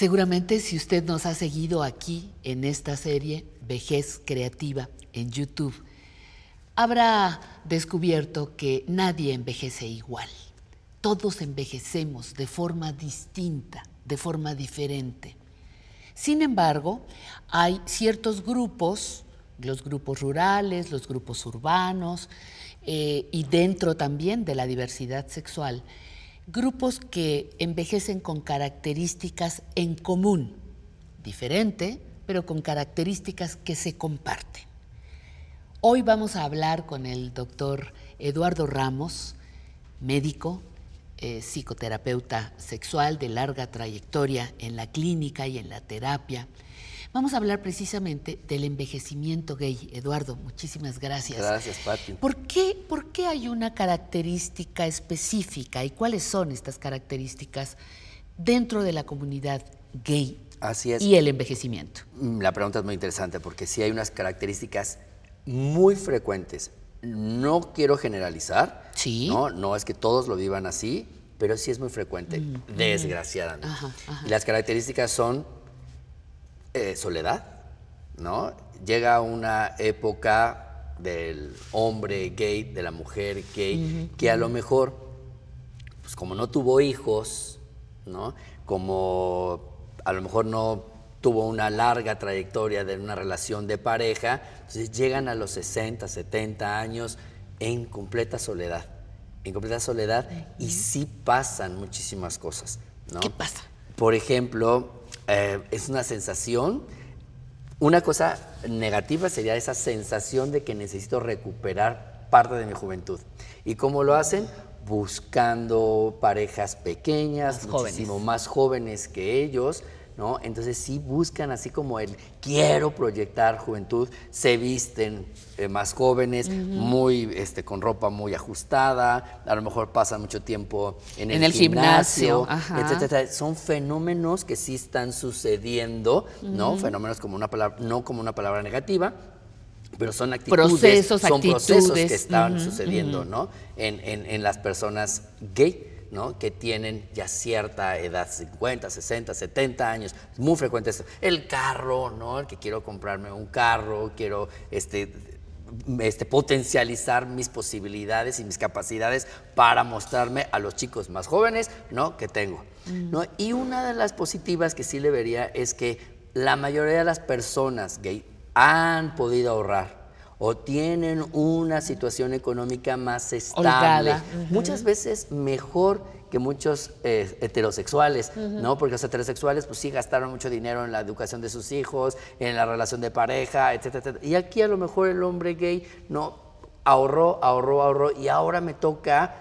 Seguramente si usted nos ha seguido aquí en esta serie Vejez Creativa en YouTube, habrá descubierto que nadie envejece igual. Todos envejecemos de forma distinta, de forma diferente. Sin embargo, hay ciertos grupos, los grupos rurales, los grupos urbanos, eh, y dentro también de la diversidad sexual, grupos que envejecen con características en común, diferente, pero con características que se comparten. Hoy vamos a hablar con el doctor Eduardo Ramos, médico, eh, psicoterapeuta sexual de larga trayectoria en la clínica y en la terapia Vamos a hablar precisamente del envejecimiento gay. Eduardo, muchísimas gracias. Gracias, Pati. ¿Por qué, ¿Por hay una característica específica y cuáles son estas características dentro de la comunidad gay Así y el envejecimiento? Mm, la pregunta es muy interesante porque sí hay unas características muy frecuentes. No quiero generalizar, sí. ¿no? no es que todos lo vivan así, pero sí es muy frecuente, mm, mm. desgraciadamente. las características son eh, soledad, ¿no? Llega una época del hombre gay, de la mujer gay, que a lo mejor, pues como no tuvo hijos, ¿no? Como a lo mejor no tuvo una larga trayectoria de una relación de pareja, entonces llegan a los 60, 70 años en completa soledad, en completa soledad y sí pasan muchísimas cosas, ¿no? ¿Qué pasa? Por ejemplo, eh, es una sensación. Una cosa negativa sería esa sensación de que necesito recuperar parte de mi juventud. ¿Y cómo lo hacen? Buscando parejas pequeñas, muchísimo más jóvenes que ellos, entonces sí buscan así como el quiero proyectar juventud, se visten eh, más jóvenes, muy este, con ropa muy ajustada, a lo mejor pasan mucho tiempo en el, gimnasio, Son fenómenos que sí están sucediendo, Fenómenos como una palabra, no como una palabra negativa, pero son actitudes, procesos, son procesos que están sucediendo, ¿no? En, en, las personas gay que tienen ya cierta edad, 50, 60, 70 años, muy frecuente esto. El carro, ¿no? El que quiero comprarme un carro, quiero este, este, potencializar mis posibilidades y mis capacidades para mostrarme a los chicos más jóvenes, ¿no? Que tengo. ¿no? Mm. Y una de las positivas que sí le vería es que la mayoría de las personas gay han podido ahorrar o tienen una situación económica más estable, muchas veces mejor que muchos eh, heterosexuales, ¿no? Porque los heterosexuales pues sí gastaron mucho dinero en la educación de sus hijos, en la relación de pareja, etcétera, etcétera. Y aquí a lo mejor el hombre gay no ahorró, ahorró, ahorró y ahora me toca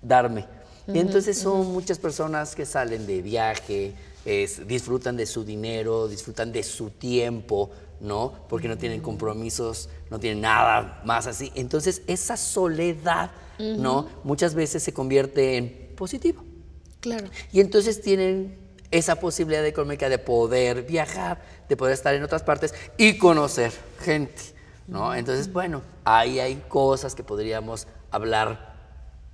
darme. y entonces son muchas personas que salen de viaje, disfrutan de su dinero, disfrutan de su tiempo, ¿no? Porque no tienen compromisos, no tienen nada más así. Entonces, esa soledad, ¿no? Muchas veces se convierte en positivo. Claro. Y entonces tienen esa posibilidad económica de poder viajar, de poder estar en otras partes y conocer gente, ¿no? Entonces, bueno, ahí hay cosas que podríamos hablar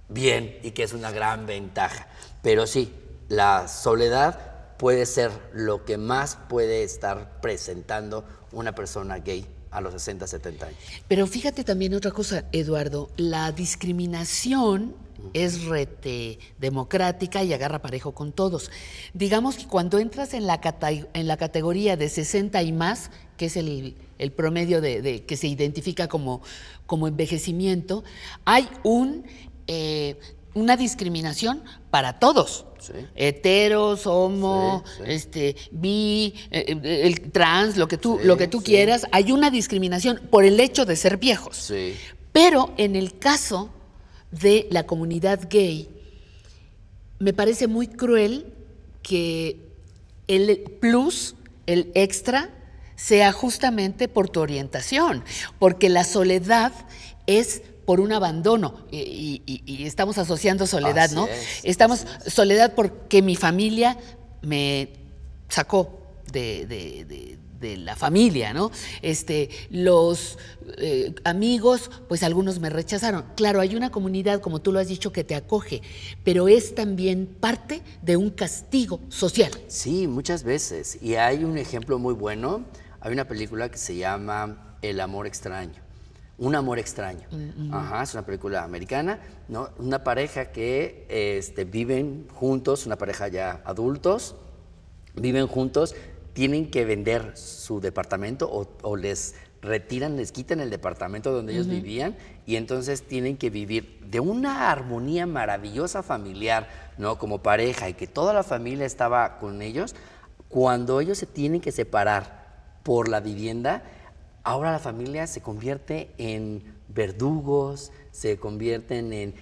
bien y que es una gran ventaja. Pero sí, la soledad puede ser lo que más puede estar presentando una persona gay a los 60, 70 años. Pero fíjate también otra cosa, Eduardo, la discriminación es rete democrática y agarra parejo con todos. Digamos que cuando entras en la, en la categoría de 60 y más, que es el, promedio de, que se identifica como, como envejecimiento, hay un eh, una discriminación para todos. Heteros, homo, este, bi, eh, eh, el trans, lo que tú, lo que tú quieras, hay una discriminación por el hecho de ser viejos. Pero en el caso de la comunidad gay, me parece muy cruel que el plus, el extra, sea justamente por tu orientación, porque la soledad es por un abandono. Y, estamos asociando soledad, ¿no? estamos soledad porque mi familia me sacó de, la familia, ¿no? Este, los eh, amigos, pues algunos me rechazaron. Claro, hay una comunidad, como tú lo has dicho, que te acoge, pero es también parte de un castigo social. Sí, muchas veces. Y hay un ejemplo muy bueno. Hay una película que se llama El amor extraño un amor extraño. Mm, es una película americana, ¿no? Una pareja que este, viven juntos, una pareja ya adultos, viven juntos, tienen que vender su departamento o, les retiran, les quitan el departamento donde ellos vivían y entonces tienen que vivir de una armonía maravillosa familiar, ¿no? Como pareja y que toda la familia estaba con ellos, cuando ellos se tienen que separar por la vivienda ahora la familia se convierte en verdugos, se convierten en,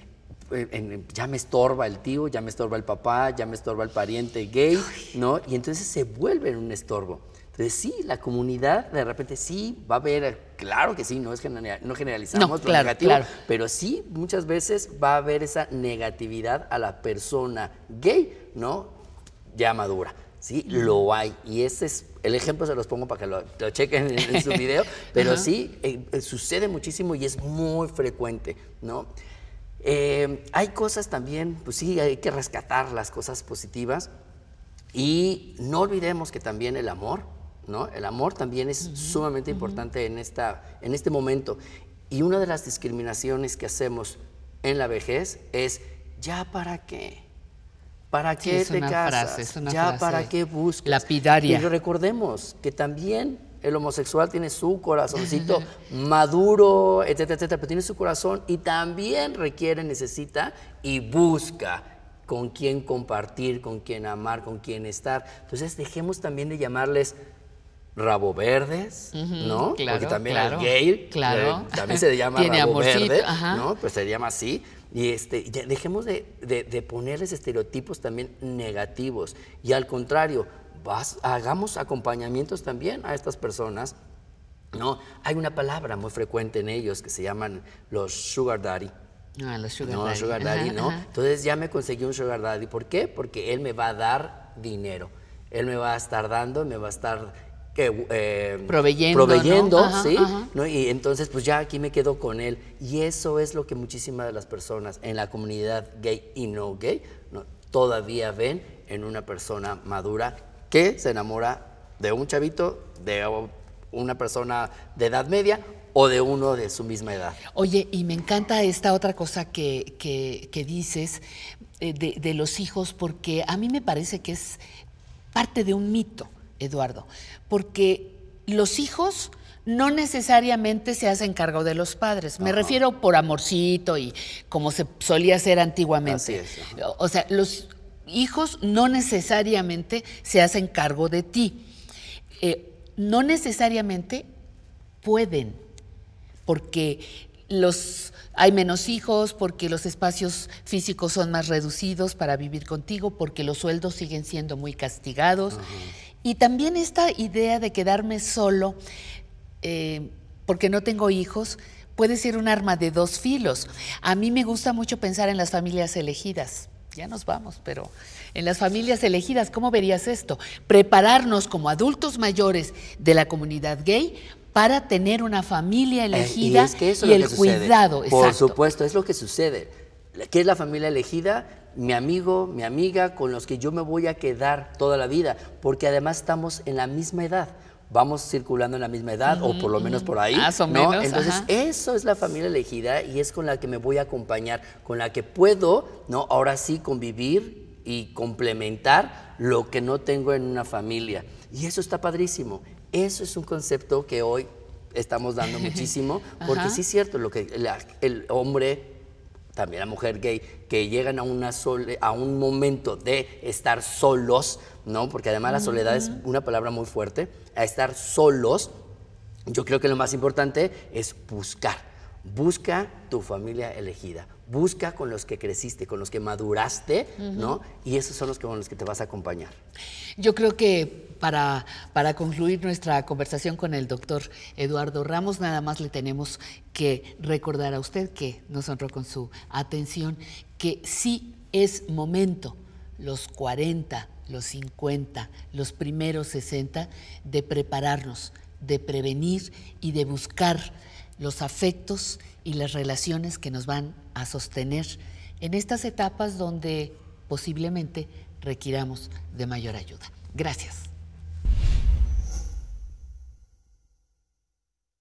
ya me estorba el tío, ya me estorba el papá, ya me estorba el pariente gay, ¿no? Y entonces se vuelve un estorbo. Entonces sí, la comunidad de repente sí va a haber, claro que sí, no es no generalizamos lo negativo, pero sí muchas veces va a haber esa negatividad a la persona gay, ¿no? Ya madura. Sí, lo hay. Y ese es el ejemplo, se los pongo para que lo, chequen en, su video. Pero sí, eh, eh, sucede muchísimo y es muy frecuente, ¿no? Em, hay cosas también, pues sí, hay que rescatar las cosas positivas. Y no olvidemos que también el amor, ¿no? El amor también es sumamente importante en, esta, en este momento. Y una de las discriminaciones que hacemos en la vejez es, ¿ya para qué? ¿Para qué es te casas? ya para qué buscas. Lapidaria. Y recordemos que también el homosexual tiene su corazoncito maduro, etcétera, etcétera, pero tiene su corazón y también requiere, necesita y busca con quién compartir, con quién amar, con quién estar. Entonces dejemos también de llamarles rabo verdes, ¿no? Claro, Porque también gay claro. Eh, también se llama rabo verde, ¿no? Pues se llama así. Y este, dejemos de, ponerles estereotipos también negativos. Y al contrario, hagamos acompañamientos también a estas personas ¿no? Hay una palabra muy frecuente en ellos que se llaman los sugar daddy. Ah, los sugar no, daddy. Sugar daddy ¿no? Entonces ya me conseguí un sugar daddy. ¿Por qué? Porque él me va a dar dinero. Él me va a estar dando, me va a estar eh, proveyendo, proveyendo ¿sí? ¿no? Y entonces, pues ya aquí me quedo con él. Y eso es lo que muchísimas de las personas en la comunidad gay y no gay todavía ven en una persona madura que se enamora de un chavito, de una persona de edad media o de uno de su misma edad. Oye, y me encanta esta otra cosa que, dices eh, de los hijos, porque a mí me parece que es parte de un mito. Eduardo, porque los hijos no necesariamente se hacen cargo de los padres. Me refiero por amorcito y como se solía hacer antiguamente. O sea, los hijos no necesariamente se hacen cargo de ti. Eh, no necesariamente pueden, porque los hay menos hijos, porque los espacios físicos son más reducidos para vivir contigo, porque los sueldos siguen siendo muy castigados. Y también esta idea de quedarme solo eh, porque no tengo hijos puede ser un arma de dos filos. A mí me gusta mucho pensar en las familias elegidas. Ya nos vamos, pero en las familias elegidas, ¿cómo verías esto? Prepararnos como adultos mayores de la comunidad gay para tener una familia elegida y, que el cuidado. Por supuesto, es lo que sucede. ¿Qué es la familia elegida? mi amigo, mi amiga, con los que yo me voy a quedar toda la vida, porque además estamos en la misma edad. Vamos circulando en la misma edad, o por lo menos por ahí. o menos. Entonces, eso es la familia elegida y es con la que me voy a acompañar, con la que puedo, ¿no? Ahora sí, convivir y complementar lo que no tengo en una familia. Y eso está padrísimo. Eso es un concepto que hoy estamos dando muchísimo, porque sí es cierto, lo que el hombre también la mujer gay, que llegan a, un momento de estar solos, Porque además la soledad es una palabra muy fuerte, a estar solos, yo creo que lo más importante es buscar. Busca tu familia elegida, busca con los que creciste, con los que maduraste, ¿no? Y esos son los que, con los que te vas a acompañar. Yo creo que para, para concluir nuestra conversación con el doctor Eduardo Ramos, nada más le tenemos que recordar a usted que nos honró con su atención, que sí es momento, los 40, los 50, los primeros 60, de prepararnos, de prevenir y de buscar los afectos y las relaciones que nos van a sostener en estas etapas donde posiblemente requiramos de mayor ayuda. Gracias.